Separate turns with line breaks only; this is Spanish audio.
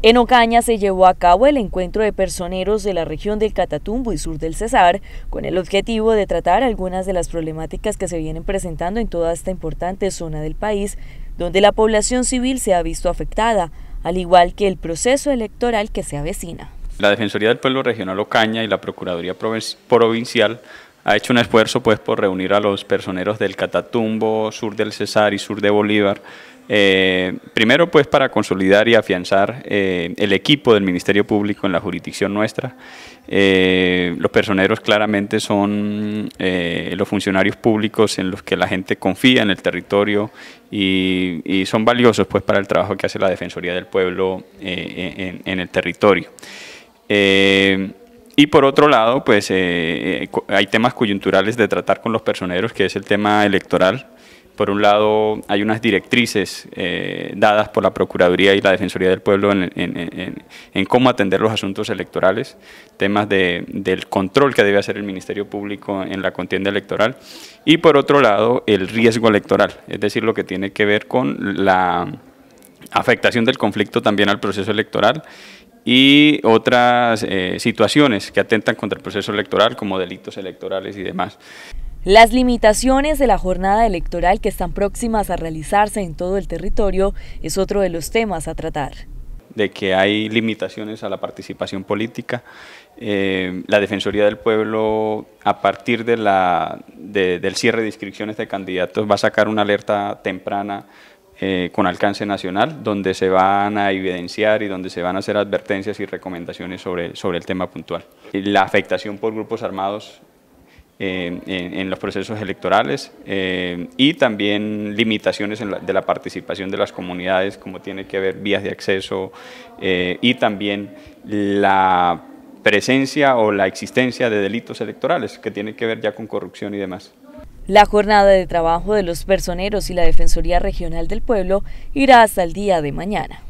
En Ocaña se llevó a cabo el encuentro de personeros de la región del Catatumbo y sur del Cesar, con el objetivo de tratar algunas de las problemáticas que se vienen presentando en toda esta importante zona del país, donde la población civil se ha visto afectada, al igual que el proceso electoral que se avecina.
La Defensoría del Pueblo Regional Ocaña y la Procuraduría Provincial ha hecho un esfuerzo pues, por reunir a los personeros del Catatumbo, sur del Cesar y sur de Bolívar eh, primero, pues para consolidar y afianzar eh, el equipo del Ministerio Público en la jurisdicción nuestra. Eh, los personeros claramente son los funcionarios públicos en los que la gente confía en el territorio y, son valiosos pues para el trabajo que hace la Defensoría del Pueblo en, el territorio. Y por otro lado, pues hay temas coyunturales de tratar con los personeros, que es el tema electoral. Por un lado, hay unas directrices eh, dadas por la Procuraduría y la Defensoría del Pueblo en, cómo atender los asuntos electorales, temas del control que debe hacer el Ministerio Público en la contienda electoral, y por otro lado, el riesgo electoral, es decir, lo que tiene que ver con la afectación del conflicto también al proceso electoral y otras eh, situaciones que atentan contra el proceso electoral como delitos electorales y demás.
Las limitaciones de la jornada electoral que están próximas a realizarse en todo el territorio es otro de los temas a tratar.
De que hay limitaciones a la participación política, eh, la Defensoría del Pueblo a partir de la, del cierre de inscripciones de candidatos va a sacar una alerta temprana eh, con alcance nacional, donde se van a evidenciar y donde se van a hacer advertencias y recomendaciones sobre, sobre el tema puntual. La afectación por grupos armados eh, en, los procesos electorales eh, y también limitaciones de la participación de las comunidades, como tiene que haber vías de acceso eh, y también la presencia o la existencia de delitos electorales, que tiene que ver ya con corrupción y demás.
La jornada de trabajo de los personeros y la Defensoría Regional del Pueblo irá hasta el día de mañana.